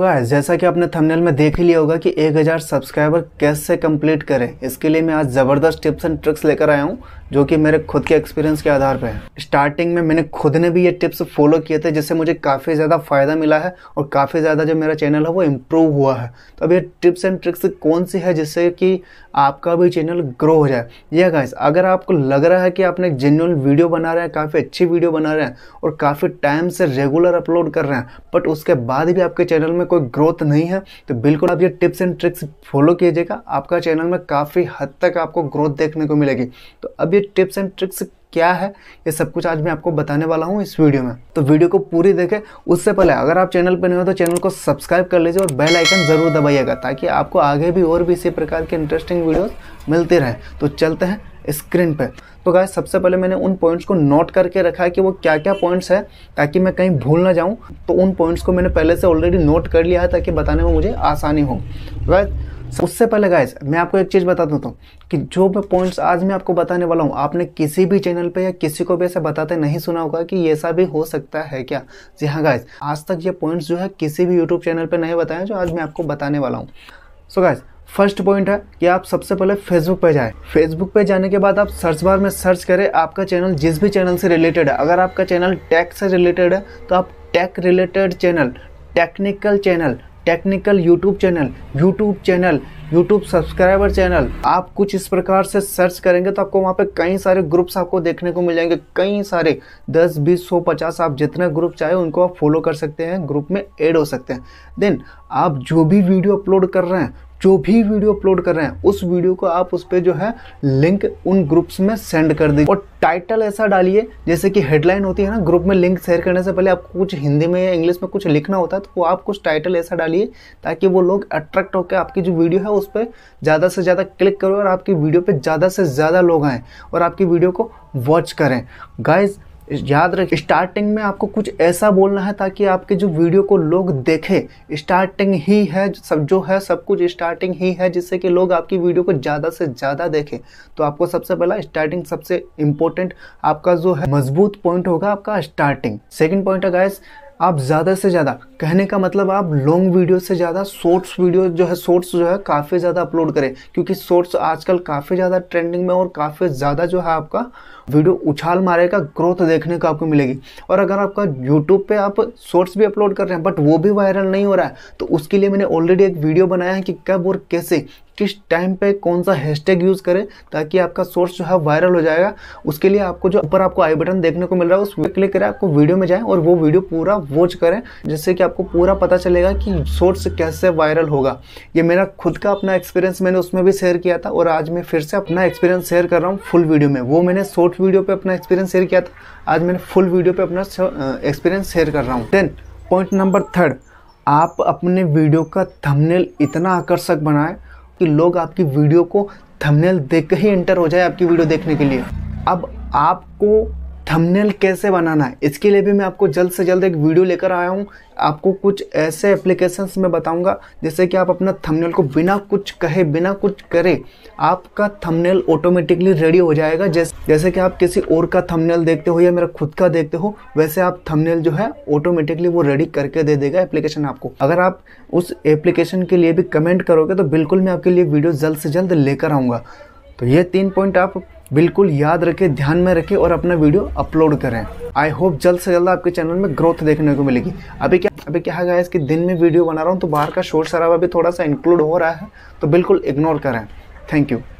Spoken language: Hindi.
गाइस जैसा कि आपने थंबनेल में देख ही लिया होगा कि 1000 सब्सक्राइबर कैसे कंप्लीट करें इसके लिए मैं आज ज़बरदस्त टिप्स एंड ट्रिक्स लेकर आया हूँ जो कि मेरे खुद के एक्सपीरियंस के आधार पर है स्टार्टिंग में मैंने खुद ने भी ये टिप्स फॉलो किए थे जिससे मुझे काफ़ी ज़्यादा फ़ायदा मिला है और काफ़ी ज़्यादा जो मेरा चैनल है वो इम्प्रूव हुआ है तो अब ये टिप्स एंड ट्रिक्स कौन सी है जिससे कि आपका भी चैनल ग्रो हो जाए यह गाइस अगर आपको लग रहा है कि आपने जेन्यून वीडियो बना रहे हैं काफ़ी अच्छी वीडियो बना रहे हैं और काफ़ी टाइम से रेगुलर अपलोड कर रहे हैं बट उसके बाद भी आपके चैनल में में कोई ग्रोथ नहीं है तो बिल्कुल आप ये टिप्स एंड ट्रिक्स फॉलो कीजिएगा आपका चैनल में काफ़ी हद तक आपको ग्रोथ देखने को मिलेगी तो अब ये टिप्स एंड ट्रिक्स क्या है ये सब कुछ आज मैं आपको बताने वाला हूँ इस वीडियो में तो वीडियो को पूरी देखें उससे पहले अगर आप चैनल पर नहीं हो तो चैनल को सब्सक्राइब कर लीजिए और बेल आइकन ज़रूर दबाइएगा ताकि आपको आगे भी और भी इसी प्रकार के इंटरेस्टिंग वीडियोस मिलते रहें तो चलते हैं स्क्रीन पे तो गाय सबसे पहले मैंने उन पॉइंट्स को नोट करके रखा है कि वो क्या क्या पॉइंट्स है ताकि मैं कहीं भूल ना जाऊँ तो उन पॉइंट्स को मैंने पहले से ऑलरेडी नोट कर लिया है ताकि बताने में मुझे आसानी हो गाय उससे पहले गाइज मैं आपको एक चीज़ बता देता हूँ तो, कि जो मैं पॉइंट्स आज मैं आपको बताने वाला हूँ आपने किसी भी चैनल पे या किसी को भी ऐसे बताते नहीं सुना होगा कि ऐसा भी हो सकता है क्या जी हाँ गाइज आज तक ये पॉइंट्स जो है किसी भी यूट्यूब चैनल पे नहीं बताए जो आज मैं आपको बताने वाला हूँ सो so फर्स्ट पॉइंट है कि आप सबसे पहले फेसबुक पे जाएं फेसबुक पे जाने के बाद आप सर्च बार में सर्च करें आपका चैनल जिस भी चैनल से रिलेटेड है अगर आपका चैनल टेक से रिलेटेड है तो आप tech related channel technical channel technical YouTube channel YouTube channel YouTube subscriber channel आप कुछ इस प्रकार से सर्च करेंगे तो आपको वहाँ पे कई सारे ग्रुप्स आपको देखने को मिल जाएंगे कई सारे 10, 20, 100, 50 आप जितने ग्रुप चाहे उनको आप फॉलो कर सकते हैं ग्रुप में ऐड हो सकते हैं देन आप जो भी वीडियो अपलोड कर रहे हैं जो भी वीडियो अपलोड कर रहे हैं उस वीडियो को आप उस पर जो है लिंक उन ग्रुप्स में सेंड कर दीजिए और टाइटल ऐसा डालिए जैसे कि हेडलाइन होती है ना ग्रुप में लिंक शेयर करने से पहले आपको कुछ हिंदी में या इंग्लिश में कुछ लिखना होता है तो वो आप कुछ टाइटल ऐसा डालिए ताकि वो लोग अट्रैक्ट होकर आपकी जो वीडियो है उस पर ज़्यादा से ज़्यादा क्लिक करो और आपकी वीडियो पर ज़्यादा से ज़्यादा लोग आएँ और आपकी वीडियो को वॉच करें गाइज़ याद रख स्टार्टिंग में आपको कुछ ऐसा बोलना है ताकि आपके जो वीडियो को लोग देखें स्टार्टिंग ही है सब जो है सब कुछ स्टार्टिंग ही है जिससे कि लोग आपकी वीडियो को ज़्यादा से ज़्यादा देखें तो आपको सबसे पहला स्टार्टिंग सबसे इम्पोर्टेंट आपका जो है मजबूत पॉइंट होगा आपका स्टार्टिंग सेकेंड पॉइंट है गाइस आप ज़्यादा से ज़्यादा कहने का मतलब आप लॉन्ग वीडियो से ज़्यादा शॉर्ट्स वीडियो जो है शॉर्ट्स जो है काफ़ी ज़्यादा अपलोड करें क्योंकि शॉर्ट्स आजकल काफ़ी ज़्यादा ट्रेंडिंग में और काफ़ी ज़्यादा जो है आपका वीडियो उछाल मारेगा ग्रोथ देखने को आपको मिलेगी और अगर आपका यूट्यूब पे आप शॉर्ट्स भी अपलोड कर रहे हैं बट वो भी वायरल नहीं हो रहा है तो उसके लिए मैंने ऑलरेडी एक वीडियो बनाया है कि कब और कैसे किस टाइम पे कौन सा हैशटैग यूज़ करें ताकि आपका सोर्स जो है वायरल हो जाएगा उसके लिए आपको जो ऊपर आपको आई बटन देखने को मिल रहा है उस पर क्लिक करें आपको वीडियो में जाएं और वो वीडियो पूरा वॉच करें जिससे कि आपको पूरा पता चलेगा कि सोर्स कैसे वायरल होगा ये मेरा खुद का अपना एक्सपीरियंस मैंने उसमें भी शेयर किया था और आज मैं फिर से अपना एक्सपीरियंस शेयर कर रहा हूँ फुल वीडियो में वो मैंने शॉर्ट वीडियो पर अपना एक्सपीरियंस शेयर किया था आज मैंने फुल वीडियो पर अपना एक्सपीरियंस शेयर कर रहा हूँ देन पॉइंट नंबर थर्ड आप अपने वीडियो का थंबनेल इतना आकर्षक बनाएं कि लोग आपकी वीडियो को थंबनेल देख के ही एंटर हो जाए आपकी वीडियो देखने के लिए अब आपको थंबनेल कैसे बनाना है इसके लिए भी मैं आपको जल्द से जल्द एक वीडियो लेकर आया हूँ आपको कुछ ऐसे एप्लीकेशंस में बताऊँगा जैसे कि आप अपना थंबनेल को बिना कुछ कहे बिना कुछ करे आपका थंबनेल ऑटोमेटिकली रेडी हो जाएगा जैसे जैसे कि आप किसी और का थंबनेल देखते हो या मेरा खुद का देखते हो वैसे आप थंबनेल जो है ऑटोमेटिकली वो रेडी करके दे देगा एप्लीकेशन आपको अगर आप उस एप्लीकेशन के लिए भी कमेंट करोगे तो बिल्कुल मैं आपके लिए वीडियो जल्द से जल्द लेकर आऊँगा तो ये तीन पॉइंट आप बिल्कुल याद रखें ध्यान में रखें और अपना वीडियो अपलोड करें आई होप जल्द से जल्द आपके चैनल में ग्रोथ देखने को मिलेगी अभी क्या अभी क्या गया कि दिन में वीडियो बना रहा हूँ तो बाहर का शोर शराबा भी थोड़ा सा इंक्लूड हो रहा है तो बिल्कुल इग्नोर करें थैंक यू